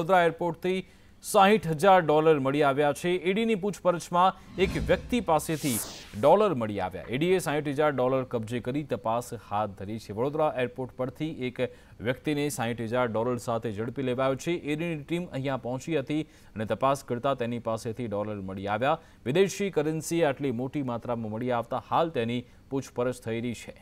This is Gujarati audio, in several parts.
વડોદરા એરપોર્ટથી સાહીઠ હજાર ડોલર મળી આવ્યા છે ઈડીની પૂછપરછમાં એક વ્યક્તિ પાસેથી ડોલર મળી આવ્યા ઈડીએ સાહીઠ હજાર ડોલર કબજે કરી તપાસ હાથ ધરી છે વડોદરા એરપોર્ટ પરથી એક વ્યક્તિને સાહીઠ હજાર ડોલર સાથે ઝડપી લેવાયો છે ઈડીની ટીમ અહીંયા પહોંચી હતી અને તપાસ કરતા તેની પાસેથી ડોલર મળી આવ્યા વિદેશી કરન્સી આટલી મોટી માત્રામાં મળી આવતા હાલ તેની પૂછપરછ થઈ રહી છે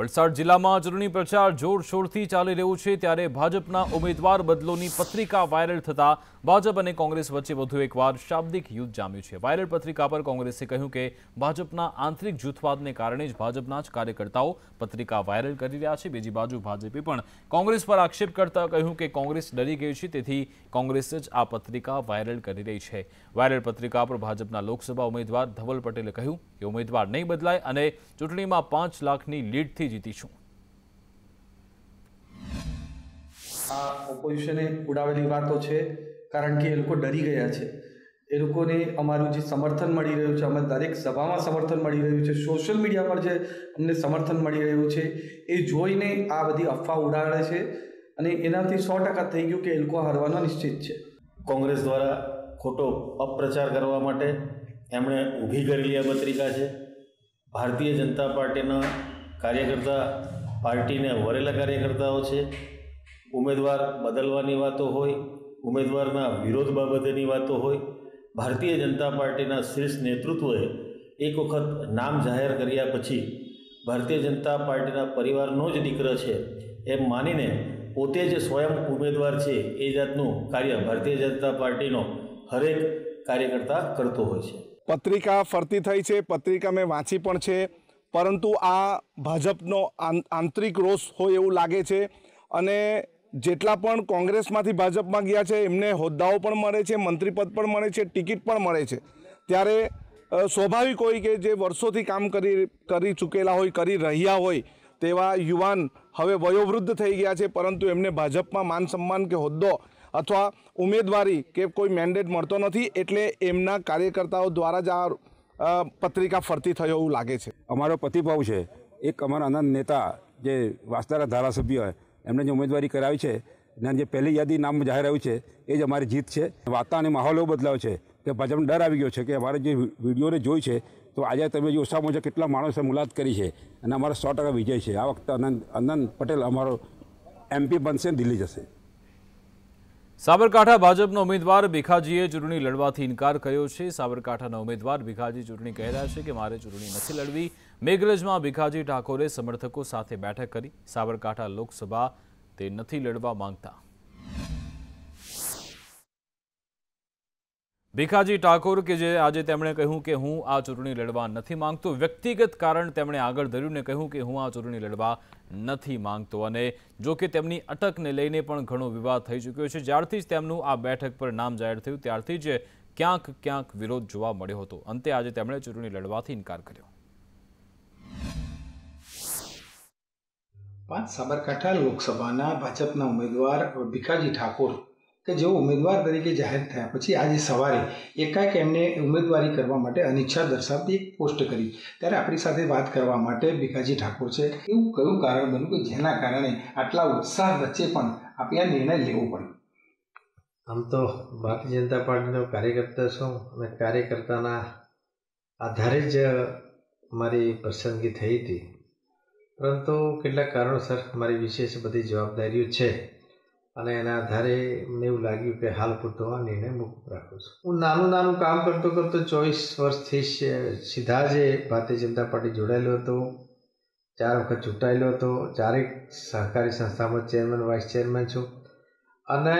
વલસાડ જિલ્લામાં ચૂંટણી પ્રચાર જોરશોરથી ચાલી રહ્યું છે ત્યારે ભાજપના ઉમેદવાર બદલોની પત્રિકા વાયરલ થતા ભાજપ અને કોંગ્રેસ વચ્ચે વધુ એકવાર શાબ્દિક યુદ્ધ જામ્યું છે વાયરલ પત્રિકા પર કોંગ્રેસે કહ્યું કે ભાજપના આંતરિક જૂથવાદને કારણે જ ભાજપના જ કાર્યકર્તાઓ પત્રિકા વાયરલ કરી રહ્યા છે બીજી બાજુ ભાજપે પણ કોંગ્રેસ પર આક્ષેપ કરતા કહ્યું કે કોંગ્રેસ ડરી ગઈ છે તેથી કોંગ્રેસ જ આ પત્રિકા વાયરલ કરી રહી છે વાયરલ પત્રિકા પર ભાજપના લોકસભા ઉમેદવાર ધવલ પટેલે કહ્યું કે ઉમેદવાર નહીં બદલાય અને ચૂંટણીમાં પાંચ લાખની લીડથી જીતીશું આ ઓપોઝિશને ઉડાવેલી વાતો છે કારણ કે એ લોકો ડરી ગયા છે એ લોકોને અમારું જે સમર્થન મળી રહ્યું છે અમે દરેક સભામાં સમર્થન મળી રહ્યું છે સોશિયલ મીડિયા પર જે અમને સમર્થન મળી રહ્યું છે એ જોઈને આ બધી અફવા ઉડાડે છે અને એનાથી સો ટકા થઈ ગયું કે એ લોકો હારવાનો નિશ્ચિત છે કોંગ્રેસ દ્વારા ખોટો અપપ્રચાર કરવા માટે એમણે ઊભી કરેલી આ પત્રિકા છે ભારતીય જનતા પાર્ટીના કાર્યકર્તા પાર્ટીને વરેલા કાર્યકર્તાઓ છે ઉમેદવાર બદલવાની વાતો હોય ઉમેદવારના વિરોધ બાબતેની વાતો હોય ભારતીય જનતા પાર્ટીના શ્રેષ્ઠ નેતૃત્વએ એક વખત નામ જાહેર કર્યા પછી ભારતીય જનતા પાર્ટીના પરિવારનો જ દીકરો છે એમ માનીને પોતે જે સ્વયં ઉમેદવાર છે એ જાતનું કાર્ય ભારતીય જનતા પાર્ટીનો હરેક કાર્યકર્તા કરતો હોય છે પત્રિકા ફરતી થઈ છે પત્રિકા મેં વાંચી પણ છે પરંતુ આ ભાજપનો આંતરિક રોષ હોય એવું લાગે છે અને જેટલા પણ કોંગ્રેસમાંથી ભાજપમાં ગયા છે એમને હોદ્દાઓ પણ મળે છે મંત્રીપદ પણ મળે છે ટિકિટ પણ મળે છે ત્યારે સ્વાભાવિક હોય કે જે વર્ષોથી કામ કરી કરી ચૂકેલા હોય કરી રહ્યા હોય તેવા યુવાન હવે વયોવૃદ્ધ થઈ ગયા છે પરંતુ એમને ભાજપમાં માન સન્માન કે હોદ્દો અથવા ઉમેદવારી કે કોઈ મેન્ડેટ મળતો નથી એટલે એમના કાર્યકર્તાઓ દ્વારા જ આ પત્રિકા ફરતી થયો એવું લાગે છે અમારો પતિભાવ છે એક અમારા અનંત નેતા જે વાસદારા ધારાસભ્ય હોય એમણે જે ઉમેદવારી કરાવી છે અને જે પહેલી યાદી નામ જાહેર આવ્યું છે એ જ અમારી જીત છે વાતા અને માહોલ એવો બદલાવ છે કે ભાજપને ડર આવી ગયો છે કે અમારે જે વિડીયોને જોઈ છે તો આજે તમે જે ઓછામાં ઓછા કેટલા માણસે મુલાકાત કરી છે અને અમારો સો ટકા વિજય છે આ વખતે અનંત અનંત પટેલ અમારો એમપી બનશે દિલ્હી જશે સાબરકાંઠા ભાજપનો ઉમેદવાર ભીખાજીએ ચૂંટણી લડવાથી ઇનકાર કર્યો છે સાબરકાંઠાના ઉમેદવાર ભીખાજી ચૂંટણી કહી રહ્યા છે કે મારે ચૂંટણી નથી લડવી મેઘરજમાં ભીખાજી ઠાકોરે સમર્થકો સાથે બેઠક કરી સાબરકાંઠા લોકસભા તે નથી લડવા માંગતા ભીખાજી ઠાકોર કે જે આજે તેમણે કહ્યું કે હું આ ચૂંટણી લડવા નથી માંગતો વ્યક્તિગત કારણ તેમણે આગળ ધર્યું ને કહ્યું કે હું આ ચૂંટણી લડવા નથી માંગતો અને જો કે તેમની અટકને લઈને પણ ઘણો વિવાદ થઈ ચૂક્યો છે જ્યારથી જ તેમનું આ બેઠક પર નામ જાહેર થયું ત્યારથી જ ક્યાંક ક્યાંક વિરોધ જોવા મળ્યો હતો અંતે આજે તેમણે ચૂંટણી લડવાથી ઇન્કાર કર્યો પાંચ સાબરકાંઠા લોકસભાના ભાજપના ઉમેદવાર ભીખાજી ઠાકોર કે જેઓ ઉમેદવાર તરીકે જાહેર થયા પછી આજે સવારે એકાએક એમને ઉમેદવારી કરવા માટે અનિચ્છા દર્શાવતી એક પોસ્ટ કરી ત્યારે આપણી સાથે વાત કરવા માટે ભીખાજી ઠાકોર છે એવું કયું કારણ બન્યું કે જેના કારણે આટલા ઉત્સાહ વચ્ચે પણ આપણે આ નિર્ણય લેવો પડ્યો આમ તો ભારતીય જનતા પાર્ટીનો કાર્યકર્તા છું અને કાર્યકર્તાના આધારે જ મારી પસંદગી થઈ હતી પરંતુ કેટલાક કારણોસર મારી વિશેષ બધી જવાબદારીઓ છે અને એના આધારે મને એવું લાગ્યું કે હાલ પૂરતો આ નિર્ણય મુક્ત રાખું છું હું નાનું નાનું કામ કરતો કરતો ચોવીસ વર્ષથી સીધા જે ભારતીય જનતા પાર્ટી જોડાયેલો હતો ચાર વખત ચૂંટાયેલો હતો ચારેક સહકારી સંસ્થામાં ચેરમેન વાઇસ ચેરમેન છું અને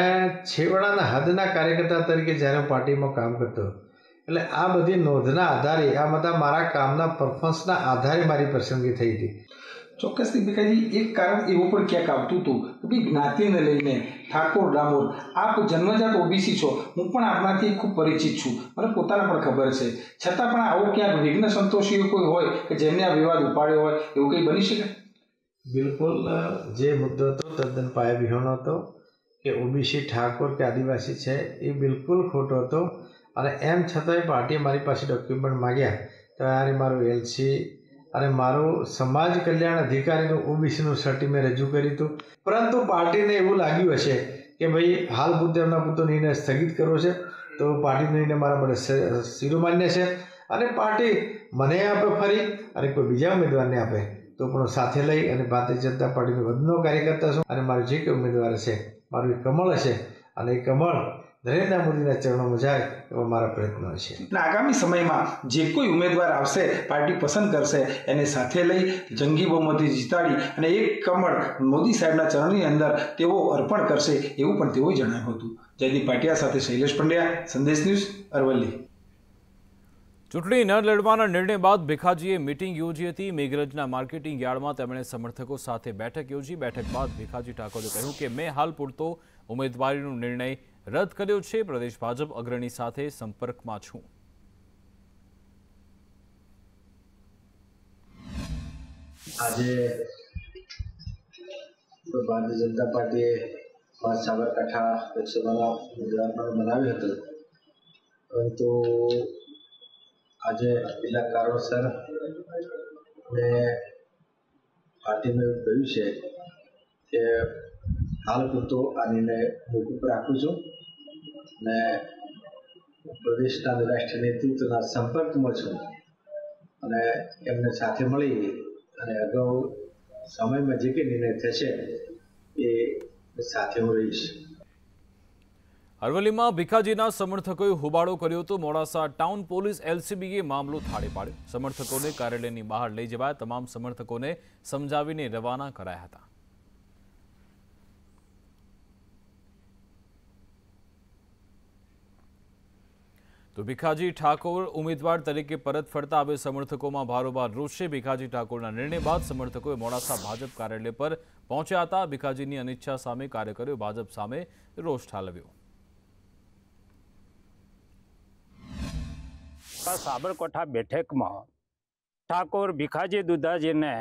છેવડાના હદના કાર્યકર્તા તરીકે જ્યારે હું પાર્ટીમાં કામ કરતો એટલે આ બધી નોંધના આધારે આ બધા મારા કામના પરફોર્મન્સના આધારે મારી પસંદગી થઈ હતી ચોક્કસથી ભીખાજી એક કારણ એવું પણ ક્યાંક આવતું હતું કે ભાઈ જ્ઞાતિને લઈને ઠાકોર ડામોર આપ જન્મજાત ઓબીસી છો હું પણ આપનાથી ખૂબ પરિચિત છું મને પોતાને પણ ખબર છે છતાં પણ આવો ક્યાંક વિઘ્ન સંતોષીઓ કોઈ હોય કે જેમને આ વિવાદ ઉપાડ્યો હોય એવું કંઈ બની શકે બિલકુલ જે મુદ્દો હતો તદ્દન પાયા વિહોણો હતો કે ઓબીસી ઠાકોર કે આદિવાસી છે એ બિલકુલ ખોટો હતો અને એમ છતાંય પાર્ટીએ મારી પાસે ડોક્યુમેન્ટ માગ્યા તો યાર મારું એલસી અને મારું સમાજ કલ્યાણ અધિકારીનું ઓબીસીનું મેં રજૂ કર્યું હતું પરંતુ પાર્ટીને એવું લાગ્યું હશે કે ભાઈ હાલ પૂરતો એમના પૂરતો સ્થગિત કરવો છે તો પાર્ટીનો નિર્ણય મારા માટે શિરોમાન્ય છે અને પાર્ટી મને આપે ફરી અને કોઈ બીજા ઉમેદવારને આપે તો પણ સાથે લઈ અને ભારતીય જનતા પાર્ટીનો વધનો કાર્યકર્તા છું અને મારો જે કે ઉમેદવાર છે મારું કમળ હશે અને એ કમળ નરેન્દ્ર મોદીના ચરણોમાં જાય એવા મારા પ્રયત્નો છે આગામી સમયમાં જે કોઈ ઉમેદવાર આવશે પાર્ટી પસંદ કરશે એને સાથે લઈ જંગી બહુમતી જીતાડી અને એક કમળ મોદી સાહેબના ચરણની અંદર તેઓ અર્પણ કરશે એવું પણ તેઓએ જણાવ્યું હતું જયદીપ પાટિયા સાથે શૈલેષ પંડ્યા સંદેશ ન્યૂઝ અરવલ્લી ચૂંટણી ન લડવાના નિર્ણય બાદ ભેખાજીએ મિટિંગ યોજી હતી મેઘરજના માર્કેટિંગ યાર્ડમાં તેમણે સમર્થકો સાથે બેઠક યોજી બેઠક બાદ ભેખાજી ઠાકોરે કહ્યું કે મેં હાલ પૂરતો ઉમેદવારીનો નિર્ણય રદ કર્યો છે પ્રદેશ ભાજપ અગ્રણી સાથે સંપર્કમાં છું આજે ભારતીય જનતા પાર્ટીએ પાંચ સાબરકાંઠા લોકસભાના ઉમેદવાર બનાવ્યું હતું પરંતુ આજે પેલા કારણોસર મેં પાર્ટીને કહ્યું છે કે હાલ પૂરતો આ નિર્ણય મોકૂફ રાખું છું અને પ્રદેશના રાષ્ટ્રીય નેતૃત્વના સંપર્કમાં છું અને એમને સાથે મળી અને અગાઉ સમયમાં જે કે નિર્ણય થશે એ સાથે હું રહીશ અરવલ્લીમાં ભીખાજીના સમર્થકોએ હુબાળો કર્યો હતો મોડાસા ટાઉન પોલીસ એલસીબીએ મામલો થાળે પાડ્યો સમર્થકોને કાર્યાલયની બહાર લઈ જવાયા તમામ સમર્થકોને સમજાવીને રવાના કરાયા હતા તો ભીખાજી ઠાકોર ઉમેદવાર તરીકે પરત ફરતા હવે સમર્થકોમાં ભારોભાર રોષે ભીખાજી ઠાકોરના નિર્ણય બાદ સમર્થકોએ મોડાસા ભાજપ કાર્યાલય પર પહોંચ્યા હતા ભીખાજીની અનિચ્છા સામે કાર્યકરોએ ભાજપ સામે રોષ ઠાલવ્યો સાબરકોઠા બેઠકમાં ઠાકોર ભીખાજી દુધાજીને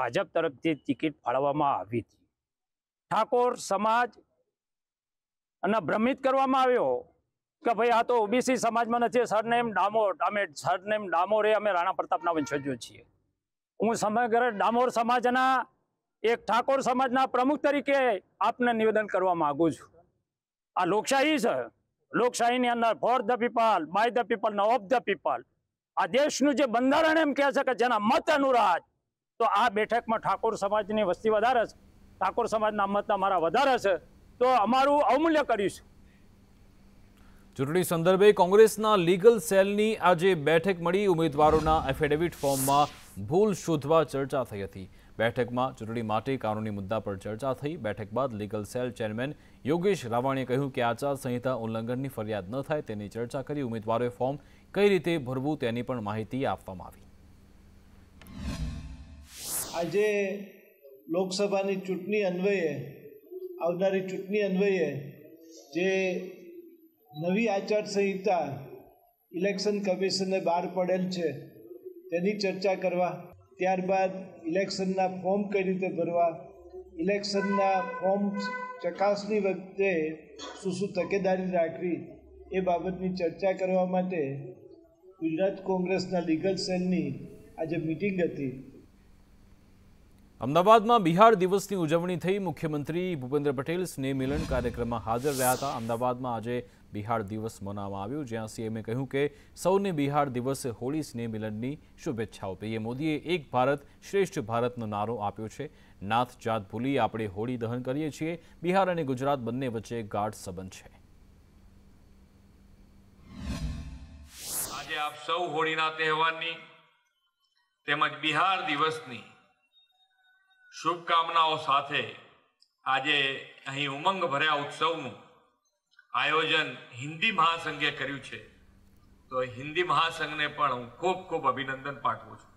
ભાજપ તરફથી ટિકિટ ફાળવવામાં આવી હતી ઠાકોર સમાજ અને ભ્રમિત કરવામાં આવ્યો કે ભાઈ આ તો ઓબીસી સમાજમાં નથી સરનેમ ડામોર અમે સરનેમ ડામોરે અમે રાણા પ્રતાપના વંશજો છીએ હું સમગ્ર ડામોર સમાજના એક ઠાકોર સમાજના પ્રમુખ તરીકે આપને નિવેદન કરવા માગું છું આ લોકશાહી છે લોકશાહીની અંદર for the people by the people ના ઓફ ધ પીપલ આ દેશનું જે બંધારણ એમ કહે છે કે જેના મત અનુરાજ તો આ બેઠકમાં ઠાકોર સમાજની વસ્તી વધારે છે ઠાકોર સમાજના મત અમારા વધારે છે તો અમારું અવમૂલ્ય કરીશું ચૂંટણી સંદર્ભે કોંગ્રેસના લીગલ સેલની આજે બેઠક મળી ઉમેદવારોના એફિડેવિટ ફોર્મમાં ભૂલ શોધવા ચર્ચા થઈ હતી બેઠકમાં ચૂંટણી માટે કાનૂની મુદ્દા પર ચર્ચા થઈ બેઠક બાદ લીગલ સેલ ચેરમેન યોગેશ રાવાણીએ કહ્યું કે આચારસંહિતા ઉલ્લંઘનની ફરિયાદ ન થાય તેની ચર્ચા કરી ઉમેદવારોએ ફોર્મ કઈ રીતે ભરવું તેની પણ માહિતી આપવામાં આવી આજે લોકસભાની ચૂંટણી અન્વયે આવનારી ચૂંટણી અન્વયે જે નવી આચારસંહિતા ઇલેક્શન કમિશને બહાર પડેલ છે તેની ચર્ચા કરવા ત્યારબાદ ઇલેક્શનના ફોર્મ કઈ રીતે ભરવા ઇલેક્શનના ફોર્મ ચકાસણી વખતે શું શું તકેદારી રાખવી એ બાબતની ચર્ચા કરવા માટે ગુજરાત કોંગ્રેસના લીગલ સેલની આજે મિટિંગ હતી અમદાવાદમાં બિહાર દિવસની ઉજવણી થઈ મુખ્યમંત્રી ભૂપેન્દ્ર પટેલ સ્નેહ મિલન કાર્યક્રમમાં હાજર રહ્યા હતા અમદાવાદમાં આજે બિહાર દિવસ મનાવવામાં આવ્યો જ્યાં સીએમએ કહ્યું કે સૌને બિહાર દિવસે હોળી સ્નેહ મિલનની શુભેચ્છાઓ પીએમ મોદીએ એક ભારત શ્રેષ્ઠ ભારતનો નારો આપ્યો છે નાથ જાત ભૂલી આપણે હોળી દહન કરીએ છીએ બિહાર અને ગુજરાત બંને વચ્ચે ગાઢ સંબંધ છે આજે આપ સૌ હોળીના તહેવારની તેમજ બિહાર દિવસની શુભકામનાઓ સાથે આજે અહીં ઉમંગ ભર્યા ઉત્સવનું આયોજન હિન્દી મહાસંઘે કર્યું છે તો હિન્દી મહાસંઘને પણ હું ખૂબ ખૂબ અભિનંદન પાઠવું છું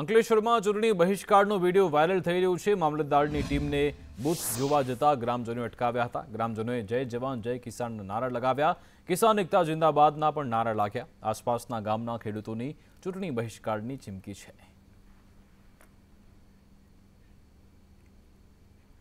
અંકલેશ્વરમાં ચૂંટણી બહિષ્કારનો વિડીયો વાયરલ થઈ રહ્યો છે મામલતદારની ટીમને બુથ જોવા જતા ગ્રામજનોએ અટકાવ્યા હતા ગ્રામજનોએ જય જવાન જય કિસાનના નારા લગાવ્યા કિસાન એકતા જિંદાબાદના પણ નારા લાગ્યા આસપાસના ગામના ખેડૂતોની ચૂંટણી બહિષ્કારની ચીમકી છે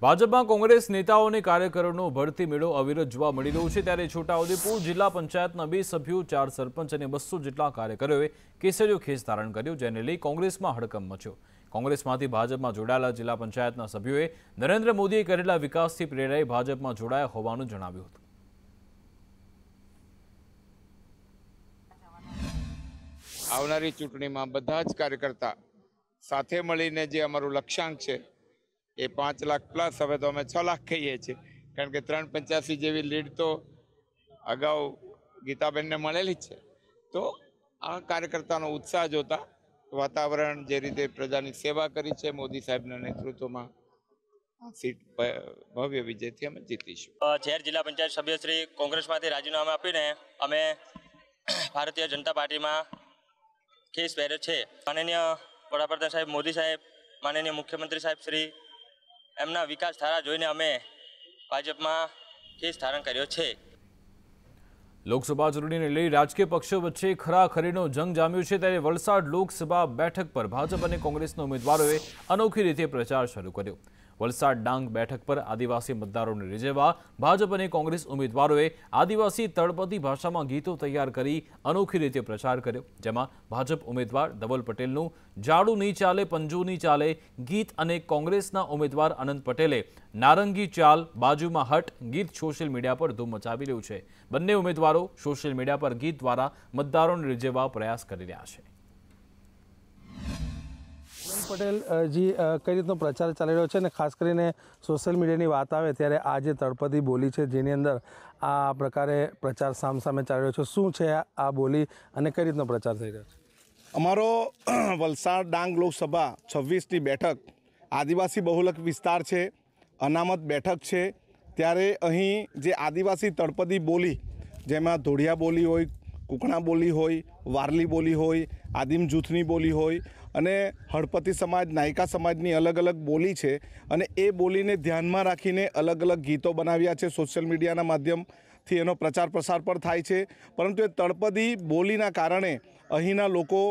ભાજપમાં કોંગ્રેસ નેતાઓ અને કાર્યકરોનો ભરતી મેળો અવિરત જોવા મળી રહ્યો છે ત્યારે છોટાઉદેપુર જિલ્લા પંચાયતના બે સભ્યો ચાર સરપંચ અને બસો જેટલા કાર્યકરોએ કેસરીયો ખેસ ધારણ કર્યો જેને લઈ કોંગ્રેસમાં હડકંપ મચ્યો કોંગ્રેસમાંથી ભાજપમાં જોડાયેલા જિલ્લા પંચાયતના સભ્યોએ નરેન્દ્ર મોદીએ કરેલા વિકાસથી પ્રેરાઈ ભાજપમાં જોડાયા હોવાનું જણાવ્યું હતું આવનારી ચૂંટણીમાં બધા જ કાર્યકર્તા સાથે મળીને જે અમારું લક્ષ્યાંક છે એ પાંચ લાખ પ્લસ હવે તો અમે છ લાખ કહીએ છીએ કારણ કે ત્રણ પંચ્યાસી જેવી લીડ તો અગાઉ ગીતાબેનને મળેલી જ છે તો આ કાર્યકર્તાનો ઉત્સાહ જોતા વાતાવરણ જે રીતે પ્રજાની સેવા કરી છે મોદી સાહેબના નેતૃત્વમાં સીટ ભવ્ય વિજયથી અમે જીતીશું શહેર જિલ્લા પંચાયત સભ્યશ્રી કોંગ્રેસમાંથી રાજીનામું આપીને અમે ભારતીય જનતા પાર્ટીમાં કેસ પહેર્યો છે માનનીય વડાપ્રધાન સાહેબ મોદી સાહેબ માનનીય મુખ્યમંત્રી સાહેબ શ્રી એમના વિકાસ ધારા જોઈને અમે ભાજપમાં ખેસ ધારણ કર્યો છે લોકસભા ચૂંટણીને લઈ રાજકીય પક્ષો વચ્ચે ખરાખરીનો જંગ જામ્યો છે ત્યારે વલસાડ લોકસભા બેઠક પર ભાજપ અને કોંગ્રેસના ઉમેદવારોએ અનોખી રીતે પ્રચાર શરૂ કર્યો વલસાડ ડાંગ બેઠક પર આદિવાસી મતદારોને રીઝવવા ભાજપ અને કોંગ્રેસ ઉમેદવારોએ આદિવાસી તળપદી ભાષામાં ગીતો તૈયાર કરી અનોખી રીતે પ્રચાર કર્યો જેમાં ભાજપ ઉમેદવાર ધવલ પટેલનું જાડુ નહીં ચાલે પંજુ નહીં ચાલે ગીત અને કોંગ્રેસના ઉમેદવાર અનંત પટેલે નારંગી ચાલ બાજુમાં હટ ગીત સોશિયલ મીડિયા પર ધૂમ મચાવી રહ્યું છે બંને ઉમેદવારો સોશિયલ મીડિયા પર ગીત દ્વારા મતદારોને રીઝવવા પ્રયાસ કરી રહ્યા છે પટેલ જે કઈ રીતનો પ્રચાર ચાલી રહ્યો છે અને ખાસ કરીને સોશિયલ મીડિયાની વાત આવે ત્યારે આ જે તળપદી બોલી છે જેની અંદર આ પ્રકારે પ્રચાર સામસામે ચાલી રહ્યો છે શું છે આ બોલી અને કઈ રીતનો પ્રચાર થઈ રહ્યો છે અમારો વલસાડ ડાંગ લોકસભા છવ્વીસની બેઠક આદિવાસી બહુલક વિસ્તાર છે અનામત બેઠક છે ત્યારે અહીં જે આદિવાસી તળપદી બોલી જેમાં ધોળિયા બોલી હોય કુકણા બોલી હોય વારલી બોલી હોય આદિમ જૂથની બોલી હોય અને હળપતિ સમાજ નાયકા સમાજની અલગ અલગ બોલી છે અને એ બોલીને ધ્યાનમાં રાખીને અલગ અલગ ગીતો બનાવ્યા છે સોશિયલ મીડિયાના માધ્યમથી એનો પ્રચાર પ્રસાર પણ થાય છે પરંતુ એ તળપદી બોલીના કારણે અહીંના લોકો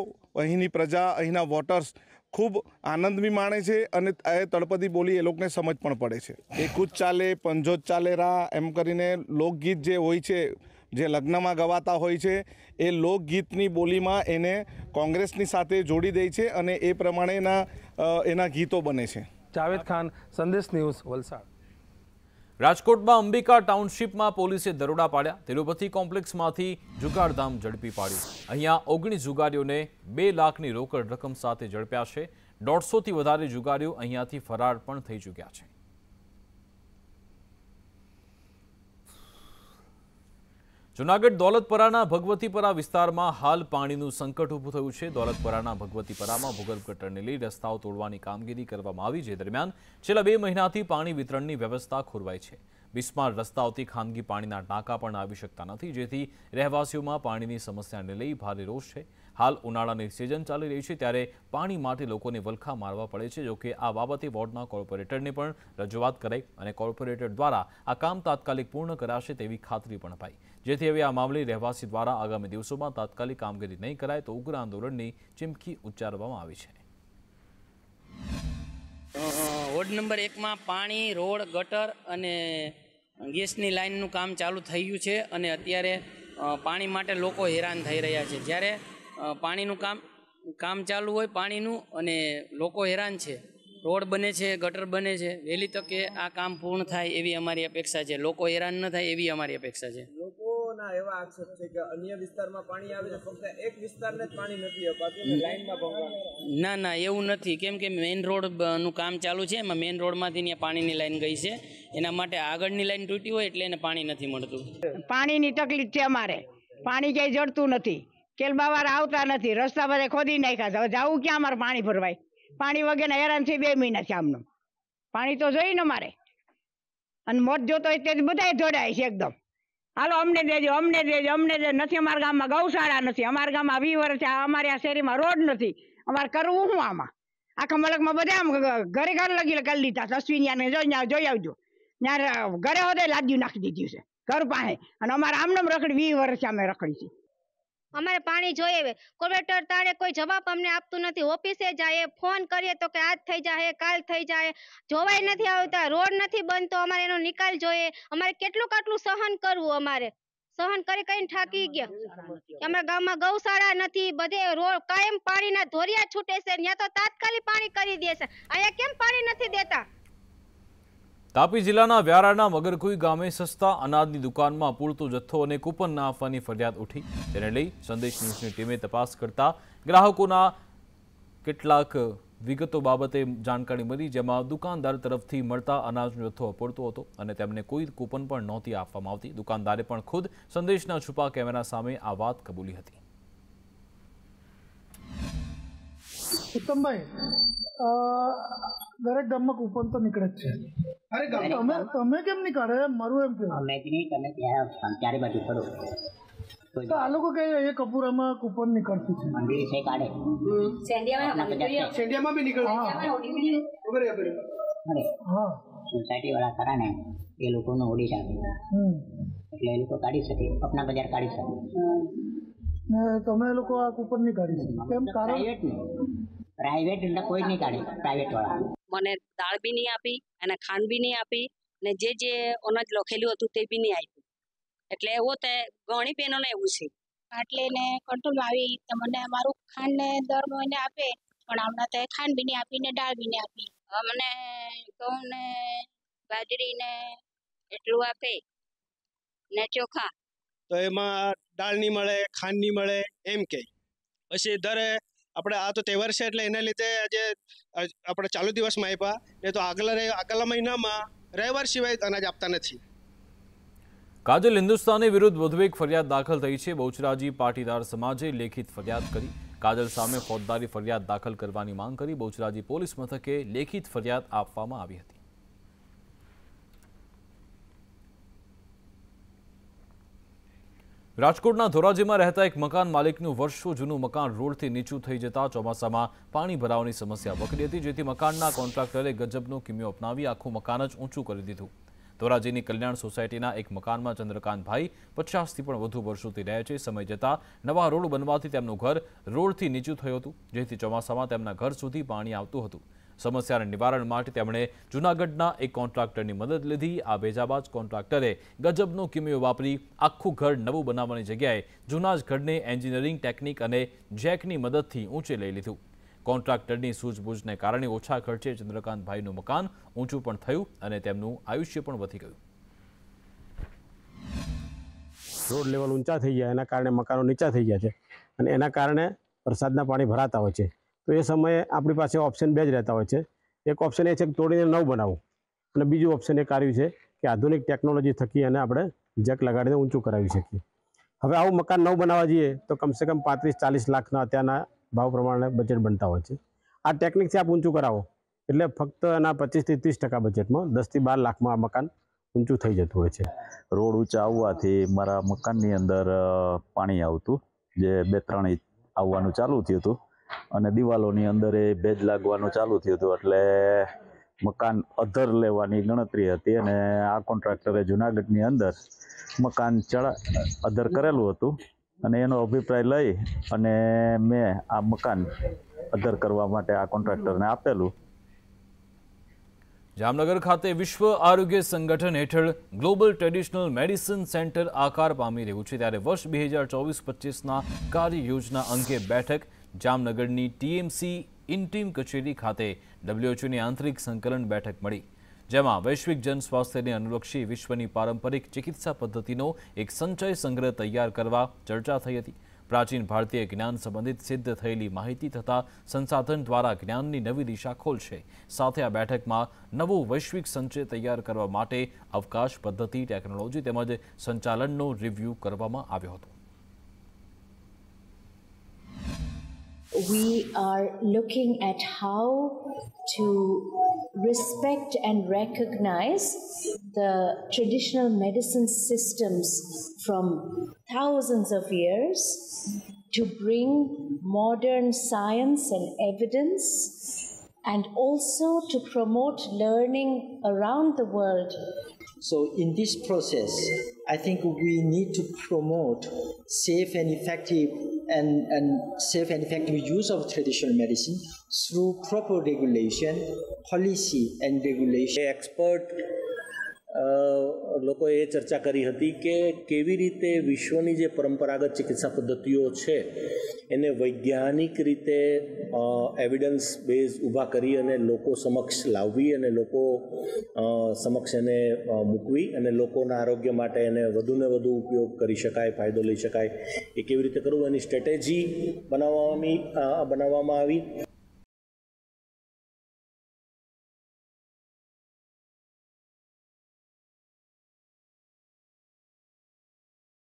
અહીંની પ્રજા અહીંના વોટર્સ ખૂબ આનંદમી માણે છે અને એ તળપદી બોલી એ લોકોને સમજ પણ પડે છે એકુજ ચાલે પંજો ચાલે રા એમ કરીને લોકગીત જે હોય છે જે લગ્નમાં ગવાતા હોય છે એ લોકગીતની બોલીમાં એને કોંગ્રેસની સાથે જોડી દે છે અને એ પ્રમાણેના એના ગીતો બને છે જાવેદ ખાન સંદેશ ન્યૂઝ વલસાડ રાજકોટમાં અંબિકા ટાઉનશીપમાં પોલીસે દરોડા પાડ્યા તિરુપતિ કોમ્પ્લેક્સમાંથી જુગારધામ ઝડપી પાડ્યું અહીંયા ઓગણીસ જુગારીઓને બે લાખની રોકડ રકમ સાથે ઝડપ્યા છે દોઢસોથી વધારે જુગારીઓ અહીંયાથી ફરાર પણ થઈ ચૂક્યા છે જુનાગઢ દોલતપરાના ભગવતીપરા વિસ્તારમાં હાલ પાણીનું સંકટ ઊભું થયું છે દોલતપરાના ભગવતીપરામાં ભૂગર્ભ ગટરને લઈ રસ્તાઓ તોડવાની કામગીરી કરવામાં આવી છે દરમિયાન છેલ્લા બે મહિનાથી પાણી વિતરણની વ્યવસ્થા ખોરવાઈ છે બિસ્માર રસ્તાઓથી ખાનગી પાણીના ટાંકા પણ આવી શકતા નથી જેથી રહેવાસીઓમાં પાણીની સમસ્યાને લઈ ભારે રોષ છે હાલ ઉનાળાની સિઝન ચાલી રહી છે ત્યારે પાણી માટે લોકોને વલખા મારવા પડે છે જોકે આ બાબતે વોર્ડના કોર્પોરેટરને પણ રજૂઆત કરાઈ અને કોર્પોરેટર દ્વારા આ કામ તાત્કાલિક પૂર્ણ કરાશે તેવી ખાતરી પણ અપાઈ જેથી હવે આ મામલે રહેવાસી દ્વારા આગામી દિવસોમાં તાત્કાલિક કામગીરી નહીં કરાય તો ઉગ્ર આંદોલનની ચીમકી ઉચ્ચારવામાં આવી છે વોર્ડ નંબર એકમાં પાણી રોડ ગટર અને ગેસની લાઇનનું કામ ચાલુ થઈ ગયું છે અને અત્યારે પાણી માટે લોકો હેરાન થઈ રહ્યા છે જ્યારે પાણીનું કામ કામ ચાલુ હોય પાણીનું અને લોકો હેરાન છે રોડ બને છે ગટર બને છે વહેલી તકે આ કામ પૂર્ણ થાય એવી અમારી અપેક્ષા છે લોકો હેરાન ન થાય એવી અમારી અપેક્ષા છે લોકોના એવા આક્ષેપ છે કે અન્ય વિસ્તારમાં પાણી આવે છે ફક્ત એક વિસ્તારને જ પાણી નથી અપાતું લાઈનમાં ના ના એવું નથી કેમ કે મેઇન રોડનું કામ ચાલુ છે એમાં મેઇન રોડમાંથી ત્યાં પાણીની લાઈન ગઈ છે એના માટે આગળની લાઈન તૂટી હોય એટલે એને પાણી નથી મળતું પાણીની તકલીફ છે અમારે પાણી ક્યાંય જડતું નથી કેલ કેલબાવાર આવતા નથી રસ્તા બધા ખોદી નાખ્યા છે હવે જવું ક્યાં અમારે પાણી ભરવાય પાણી વગેરે હેરાન થઈ બે મહિના છે આમનું પાણી તો જોઈએ ને મારે અને મોત જોતો હોય તે બધા જોડાય છે એકદમ હાલો અમને દેજો અમને દેજો અમને દેજો નથી અમારા ગામમાં ગૌશાળા નથી અમારા ગામમાં વી વર્ષ અમારે આ શેરીમાં રોડ નથી અમારે કરવું શું આમાં આખા મલકમાં બધા આમ ઘરે ઘર લગી કરી લીધા અશ્વિનિયાને જોઈ આવજો ત્યાં ઘરે હોદે લાદ્યું નાખી દીધું છે ઘર પાસે અને અમારે આમનામ રખડી વી વર્ષ અમે રખડી છીએ અમારે પાણી જોઈએ કોર્પોરેટર તારે કોઈ જવાબ અમને આપતું નથી ઓફિસે જાય ફોન કરીએ તો કે આજ થઈ જાય કાલ થઈ જાય જોવાય નથી આવતા રોડ નથી બનતો અમારે એનો નિકાલ જોઈએ અમારે કેટલું કેટલું સહન કરવું અમારે સહન કરી કરીને થાકી ગયા અમારા ગામમાં ગૌશાળા નથી બધે રોડ કાયમ પાણીના ધોરિયા છૂટે છે ત્યાં તો તાત્કાલિક પાણી કરી દેશે અહીંયા કેમ પાણી નથી દેતા તાપી જિલ્લાના વ્યારાના મગરકુઈ ગામે સસ્તા અનાજની દુકાનમાં પૂરતો જથ્થો અને કૂપન ના આપવાની ફરિયાદ ઉઠી તેને લઈ સંદેશ ન્યૂઝની ટીમે તપાસ કરતા ગ્રાહકોના કેટલાક વિગતો બાબતે જાણકારી મળી જેમાં દુકાનદાર તરફથી મળતા અનાજનો જથ્થો અપૂરતો હતો અને તેમને કોઈ કૂપન પણ નહોતી આપવામાં આવતી દુકાનદારે પણ ખુદ સંદેશના છુપા કેમેરા સામે આ વાત કબૂલી હતી ઉત્તમભાઈ દરેક ગામમાં કૂપન તો નીકળે જ છે અરે તમે તમે કેમ નીકળે મારું એમ કેવું અમે નહીં તમે ત્યાં ચારે બાજુ ફરો તો આ લોકો કહે એ કપૂરામાં કૂપન નીકળતું છે મંદિર છે કાઢે સેન્ડિયામાં બી નીકળે હા સોસાયટી વાળા ખરા ને એ લોકોનો ઓડિશ આપે એટલે એ લોકો કાઢી શકે અપના બજાર કાઢી શકે ને તમે લોકો આ કૂપન નહીં કાઢી શકો કેમ કારણ પ્રાઇવેટ પ્રાઇવેટ એટલે કોઈ નહીં કાઢે પ્રાઇવેટ વાળા મને દાળ બી નહીં આપી અને ખાંડ બી નહીં આપી અને જે જે અનાજ લખેલું હતું તે બી નહીં આપ્યું એટલે એવો તે ઘણી બહેનોને એવું છે એટલે એને કંટ્રોલમાં આવી મને મારું ખાંડ ને દર મહિને આપે પણ હમણાં તો ખાંડ બી નહીં આપી ને દાળ બી નહીં આપી અમને ઘઉં ને બાજરી ને એટલું આપે ને ચોખા તો એમાં દાળ નહીં મળે ખાંડ નહીં મળે એમ કે પછી દરે આપણે આ તો તહેવાર છે એટલે એના લીધે આજે આપણે ચાલુ દિવસમાં આપ્યા એ તો આગલા આગલા મહિનામાં રવિવાર સિવાય અનાજ આપતા નથી કાજલ હિન્દુસ્તાની વિરુદ્ધ વધુ ફરિયાદ દાખલ થઈ છે બહુચરાજી પાટીદાર સમાજે લેખિત ફરિયાદ કરી કાજલ સામે ફોજદારી ફરિયાદ દાખલ કરવાની માંગ કરી બહુચરાજી પોલીસ મથકે લેખિત ફરિયાદ આપવામાં આવી હતી રાજકોટના ધોરાજીમાં રહેતા એક મકાન માલિકનું વર્ષો જૂનું મકાન રોડથી નીચું થઈ જતા ચોમાસામાં પાણી ભરાવાની સમસ્યા વકરી હતી જેથી મકાનના કોન્ટ્રાક્ટરે ગજબનો કિમ્યો અપનાવી આખું મકાન જ ઊંચું કરી દીધું ધોરાજીની કલ્યાણ સોસાયટીના એક મકાનમાં ચંદ્રકાંતભાઈ પચાસથી પણ વધુ વર્ષોથી રહે છે સમય જતા નવા રોડ બનવાથી તેમનું ઘર રોડથી નીચું થયું હતું જેથી ચોમાસામાં તેમના ઘર સુધી પાણી આવતું હતું સમસ્યાને નિવારણ માટે તેમણે જૂનાગઢના એક કોન્ટ્રાક્ટરની મદદ લીધી આ ભેજાબાજ કોન્ટ્રાક્ટરે ગજબનો કિમિયો વાપરી આખું ઘર નવું બનાવવાની જગ્યાએ જૂના જ ઘરને એન્જિનિયરિંગ ટેકનિક અને જેકની મદદથી ઊંચે લઈ લીધું કોન્ટ્રાક્ટરની સૂઝબૂઝને કારણે ઓછા ખર્ચે ચંદ્રકાંતભાઈનું મકાન ઊંચું પણ થયું અને તેમનું આયુષ્ય પણ વધી ગયું રોડ લેવલ ઊંચા થઈ ગયા એના કારણે મકાનો નીચા થઈ ગયા છે અને એના કારણે વરસાદના પાણી ભરાતા હોય છે તો એ સમયે આપણી પાસે ઓપ્શન બે જ રહેતા હોય છે એક ઓપ્શન એ છે કે તોડીને નવ બનાવવું અને બીજું ઓપ્શન એ કાર્યું છે કે આધુનિક ટેકનોલોજી થકી અને આપણે જેક લગાડીને ઊંચું કરાવી શકીએ હવે આવું મકાન નવ બનાવવા જઈએ તો કમસે કમ પાંત્રીસ ચાલીસ લાખના અત્યારના ભાવ પ્રમાણે બજેટ બનતા હોય છે આ ટેકનિકથી આપ ઊંચું કરાવો એટલે ફક્ત એના પચીસથી ત્રીસ ટકા બજેટમાં દસથી બાર લાખમાં આ મકાન ઊંચું થઈ જતું હોય છે રોડ ઊંચા આવવાથી મારા મકાનની અંદર પાણી આવતું જે બે ત્રણ આવવાનું ચાલુ થયું હતું અને દિવાલોની અંદર એ ભેજ લાગવાનું ચાલુ થયું હતું એટલે મકાન અધર લેવાની ગણતરી હતી અને આ કોન્ટ્રાક્ટરે જુનાગઢની અંદર મકાન ચડા અધર કરેલું હતું અને એનો અભિપ્રાય લઈ અને મેં આ મકાન અધર કરવા માટે આ કોન્ટ્રાક્ટરને આપેલું જામનગર ખાતે વિશ્વ આરોગ્ય સંગઠન હેઠળ ગ્લોબલ ટ્રેડિશનલ મેડિસિન સેન્ટર આકાર પામી રહ્યું છે ત્યારે વર્ષ બે હજાર ચોવીસ પચીસના કાર્ય યોજના અંગે બેઠક જામનગરની ટીએમસી ઇન્ટીમ કચેરી ખાતે ડબ્લ્યુએચઓની આંતરિક સંકલન બેઠક મળી જેમાં વૈશ્વિક જનસ્વાસ્થ્યને અનુલક્ષી વિશ્વની પારંપરિક ચિકિત્સા પદ્ધતિનો એક સંચય સંગ્રહ તૈયાર કરવા ચર્ચા થઈ હતી પ્રાચીન ભારતીય જ્ઞાન સંબંધિત સિદ્ધ થયેલી માહિતી તથા સંસાધન દ્વારા જ્ઞાનની નવી દિશા ખોલશે સાથે આ બેઠકમાં નવો વૈશ્વિક સંચય તૈયાર કરવા માટે અવકાશ પદ્ધતિ ટેકનોલોજી તેમજ સંચાલનનો રિવ્યૂ કરવામાં આવ્યો હતો we are looking at how to respect and recognize the traditional medicine systems from thousands of years to bring modern science and evidence and also to promote learning around the world so, in this process, I think we need to promote safe and effective and, and safe and effective use of traditional medicine through proper regulation, policy, and regulation. The expert લોકોએ એ ચર્ચા કરી હતી કે કેવી રીતે વિશ્વની જે પરંપરાગત ચિકિત્સા પદ્ધતિઓ છે એને વૈજ્ઞાનિક રીતે એવિડન્સ બેઝ ઊભા કરી અને લોકો સમક્ષ લાવવી અને લોકો સમક્ષ એને મૂકવી અને લોકોના આરોગ્ય માટે એને વધુને વધુ ઉપયોગ કરી શકાય ફાયદો લઈ શકાય એ કેવી રીતે કરવું એની સ્ટ્રેટેજી બનાવવાની બનાવવામાં આવી